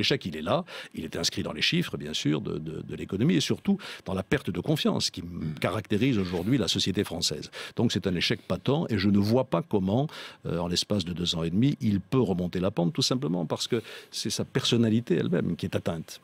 L'échec, il est là, il est inscrit dans les chiffres, bien sûr, de, l'économie et surtout dans la perte de confiance qui hmm. caractérise aujourd'hui la société française. Donc c'est un échec patent et je ne vois pas comment, euh, en l'espace de deux ans et demi, il peut remonter la pente, tout simplement parce que c'est sa personnalité elle-même qui est atteinte.